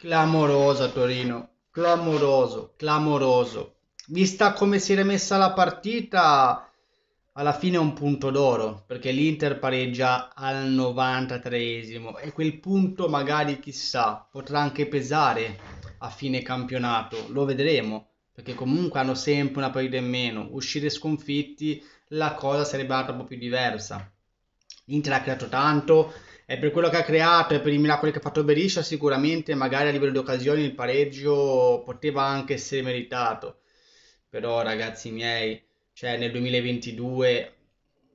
Clamorosa Torino, clamoroso, clamoroso. Vista come si era messa la partita, alla fine è un punto d'oro, perché l'Inter pareggia al 93esimo e quel punto magari chissà, potrà anche pesare a fine campionato, lo vedremo perché comunque hanno sempre una partita in meno. Uscire sconfitti, la cosa sarebbe andata un po' più diversa. L'Inter ha creato tanto, è per quello che ha creato e per i miracoli che ha fatto Berisha sicuramente magari a livello di occasioni il pareggio poteva anche essere meritato però ragazzi miei cioè nel 2022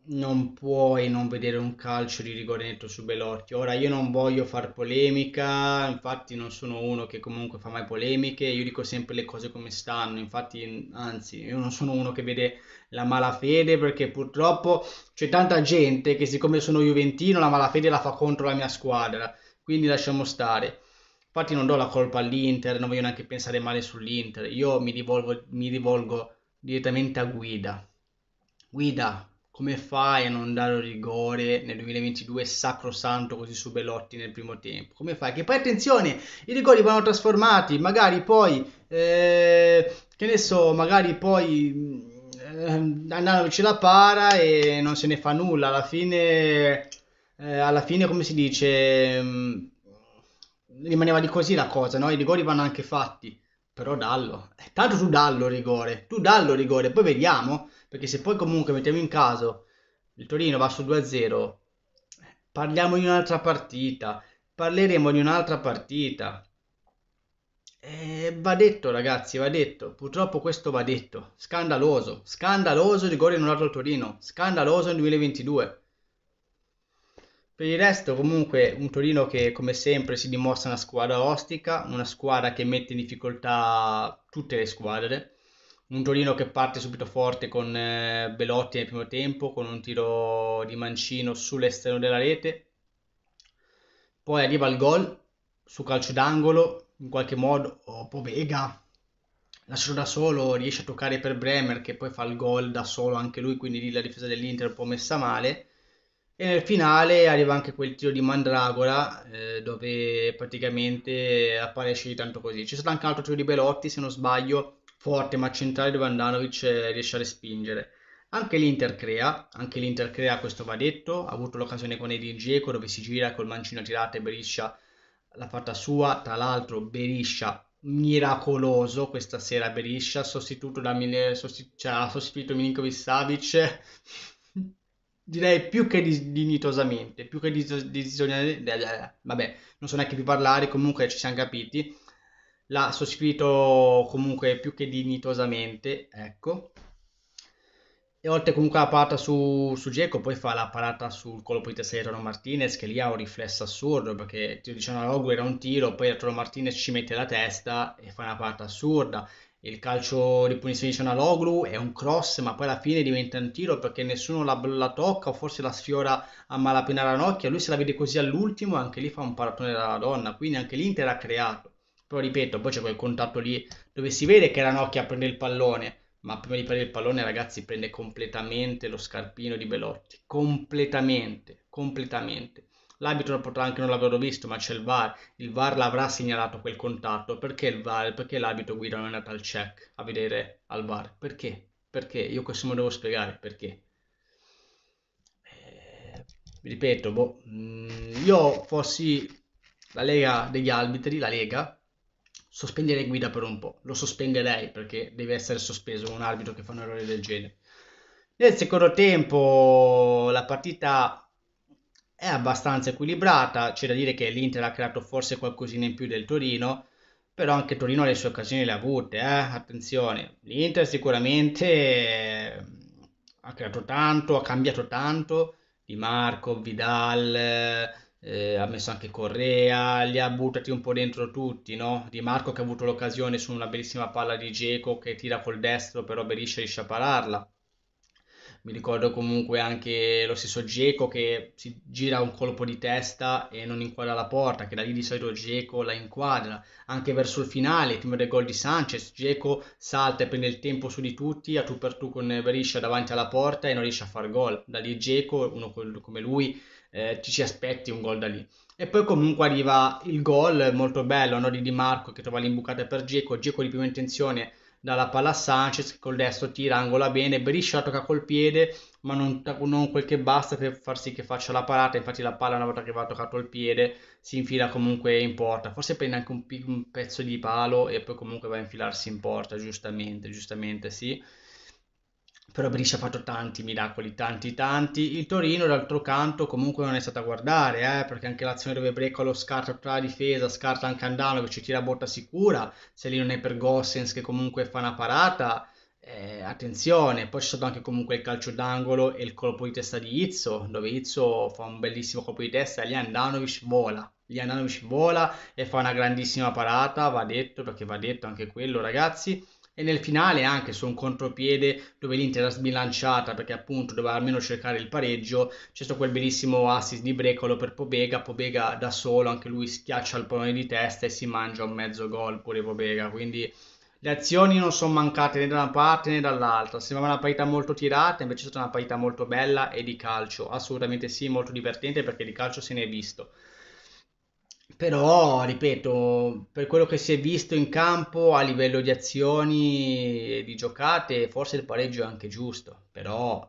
non puoi non vedere un calcio di rigore netto su Belotti. Ora io non voglio far polemica, infatti non sono uno che comunque fa mai polemiche, io dico sempre le cose come stanno, infatti anzi io non sono uno che vede la malafede perché purtroppo c'è tanta gente che siccome sono juventino la malafede la fa contro la mia squadra, quindi lasciamo stare. Infatti non do la colpa all'Inter, non voglio neanche pensare male sull'Inter, io mi rivolgo, mi rivolgo direttamente a Guida. Guida, come fai a non dare un rigore nel 2022 sacrosanto così su Belotti nel primo tempo? Come fai? Che poi attenzione, i rigori vanno trasformati, magari poi, eh, che ne so, magari poi mm, eh, Andanovic ce la para e non se ne fa nulla, alla fine, eh, alla fine come si dice, mh, mm, rimaneva di così la cosa, no? i rigori vanno anche fatti, però dallo, eh, tanto tu dallo rigore, tu dallo rigore, poi vediamo perché se poi comunque mettiamo in caso il Torino va su 2-0, parliamo di un'altra partita, parleremo di un'altra partita. Eh, va detto ragazzi, va detto, purtroppo questo va detto, scandaloso, scandaloso rigore annullato altro Torino, scandaloso nel 2022. Per il resto comunque un Torino che come sempre si dimostra una squadra ostica, una squadra che mette in difficoltà tutte le squadre, un Torino che parte subito forte con eh, Belotti nel primo tempo, con un tiro di Mancino sull'esterno della rete. Poi arriva il gol su calcio d'angolo, in qualche modo oh, Povega lasciato da solo, riesce a toccare per Bremer che poi fa il gol da solo anche lui, quindi lì la difesa dell'Inter è un po' messa male. E nel finale arriva anche quel tiro di Mandragora eh, dove praticamente apparesce di tanto così. C'è stato anche un altro tiro di Belotti, se non sbaglio, forte ma centrale dove Andanovic riesce a respingere. Anche l'Inter crea, anche l'Inter crea, questo va detto, ha avuto l'occasione con Edin Dzeko dove si gira col mancino tirata e Beriscia l'ha fatta sua, tra l'altro Beriscia miracoloso questa sera Beriscia, sostituto da Mile, sostitu- cioè, ha sostituito Milinkovic Savic direi più che dignitosamente, più che dis- dis- dis- vabbè, non so neanche più parlare, comunque ci siamo capiti la sostituito comunque più che dignitosamente, ecco. E oltre comunque la parata su, su Geco, poi fa la parata sul colpo di testa di Toro Martinez, che lì ha un riflesso assurdo, perché ti dicevano a Rogue era un tiro, poi Toro Martinez ci mette la testa e fa una parata assurda. Il calcio di punizione di Cianaloglu è un cross, ma poi alla fine diventa un tiro perché nessuno la, la tocca o forse la sfiora a malapena la nocchia. Lui se la vede così all'ultimo, anche lì fa un paratone dalla donna, quindi anche l'Inter ha creato però ripeto, poi c'è quel contatto lì dove si vede che Ranocchia prende il pallone, ma prima di prendere il pallone, ragazzi, prende completamente lo scarpino di Belotti. Completamente, completamente. L'arbitro anche non l'avrò visto, ma c'è il VAR. Il VAR l'avrà segnalato quel contatto. Perché il VAR? Perché l'arbitro guida non è andato al check a vedere al VAR? Perché? Perché? Io questo me lo devo spiegare perché. Eh, ripeto, boh, mm, io fossi la Lega degli arbitri, la Lega, sospendere guida per un po', lo sospenderei perché deve essere sospeso un arbitro che fa un errore del genere. Nel secondo tempo la partita è abbastanza equilibrata, c'è da dire che l'Inter ha creato forse qualcosina in più del Torino, però anche Torino le sue occasioni le ha avute, eh? attenzione, l'Inter sicuramente eh, ha creato tanto, ha cambiato tanto, Di Marco, Vidal eh, ha messo anche Correa, li ha buttati un po' dentro tutti, no? Di Marco che ha avuto l'occasione su una bellissima palla di Geco che tira col destro però Beriscia riesce a pararla. Mi ricordo comunque anche lo stesso Geco che si gira un colpo di testa e non inquadra la porta, che da lì di solito Geco la inquadra. Anche verso il finale, prima del gol di Sanchez, Geco salta e prende il tempo su di tutti, a tu per tu con Beriscia davanti alla porta e non riesce a far gol. Da lì Geco, uno come lui, eh, ci si aspetti un gol da lì. E poi comunque arriva il gol molto bello no? di Di Marco che trova l'imbucata per Geco, Geco di prima intenzione dalla palla a Sanchez che col destro tira, angola bene, Beriscia tocca col piede ma non, non, quel che basta per far sì che faccia la parata, infatti la palla una volta che va toccato il piede si infila comunque in porta, forse prende anche un, un pezzo di palo e poi comunque va a infilarsi in porta, giustamente, giustamente sì però Brice ha fatto tanti miracoli, tanti tanti. Il Torino, d'altro canto, comunque non è stata a guardare, eh, perché anche l'azione dove Breco lo scarta tra la difesa, scarta anche Andano che ci tira botta sicura, se lì non è per Gossens che comunque fa una parata, eh, attenzione. Poi c'è stato anche comunque il calcio d'angolo e il colpo di testa di Izzo, dove Izzo fa un bellissimo colpo di testa e lì Andanovic vola. Lì Andanovic vola e fa una grandissima parata, va detto, perché va detto anche quello, ragazzi e nel finale anche su un contropiede dove l'Inter era sbilanciata perché appunto doveva almeno cercare il pareggio c'è stato quel bellissimo assist di Brecolo per Pobega Pobega da solo anche lui schiaccia il pallone di testa e si mangia un mezzo gol pure Pobega quindi le azioni non sono mancate né da una parte né dall'altra sembrava una parità molto tirata invece è stata una parità molto bella e di calcio assolutamente sì molto divertente perché di calcio se ne è visto però, ripeto, per quello che si è visto in campo a livello di azioni e di giocate, forse il pareggio è anche giusto, però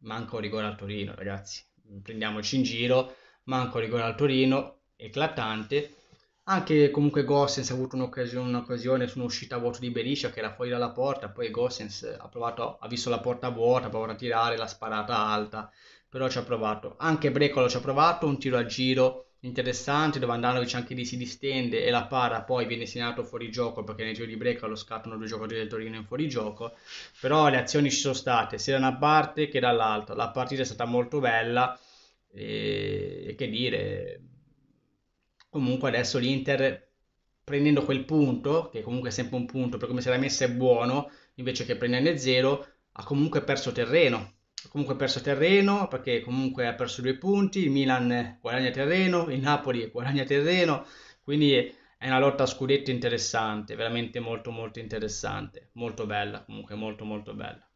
manca un rigore al Torino, ragazzi. Prendiamoci in giro, manca un rigore al Torino, eclatante. Anche comunque Gossens ha avuto un'occasione, un'occasione su un'uscita a vuoto di Beriscia che era fuori dalla porta, poi Gossens ha, provato, ha visto la porta vuota, ha provato a tirare la sparata alta, però ci ha provato. Anche Brecolo ci ha provato, un tiro a giro interessanti dove Andanovic anche lì si distende e la para poi viene segnato fuori gioco perché nel giro di break lo scattano due giocatori del Torino in fuori gioco però le azioni ci sono state sia da una parte che dall'altra la partita è stata molto bella e, che dire comunque adesso l'Inter prendendo quel punto che comunque è sempre un punto per come se la messa è buono invece che prendendo zero ha comunque perso terreno comunque ha perso terreno perché comunque ha perso due punti, il Milan guadagna terreno, il Napoli guadagna terreno, quindi è una lotta a scudetto interessante, veramente molto molto interessante, molto bella, comunque molto molto bella.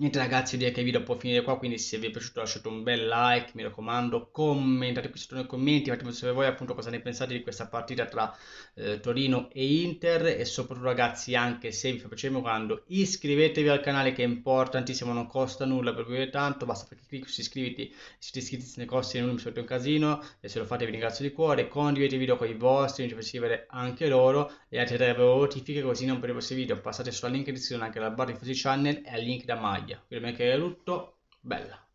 Niente ragazzi, direi che il video può finire qua, quindi se vi è piaciuto lasciate un bel like, mi raccomando, commentate qui sotto nei commenti, fatemi sapere voi appunto cosa ne pensate di questa partita tra eh, Torino e Inter e soprattutto ragazzi anche se vi fa piacere quando iscrivetevi al canale che è importantissimo, non costa nulla per voi tanto, basta fare clic su iscriviti, siete iscritti se ne costa non mi sapete un casino e se lo fate vi ringrazio di cuore, condividete il video con i vostri, mi fate ricevere anche loro e attivate le notifiche così non perdete i vostri video, passate sul link in descrizione anche alla barra di Fossi Channel e al link da Maglia maglia. Il remake tutto bella.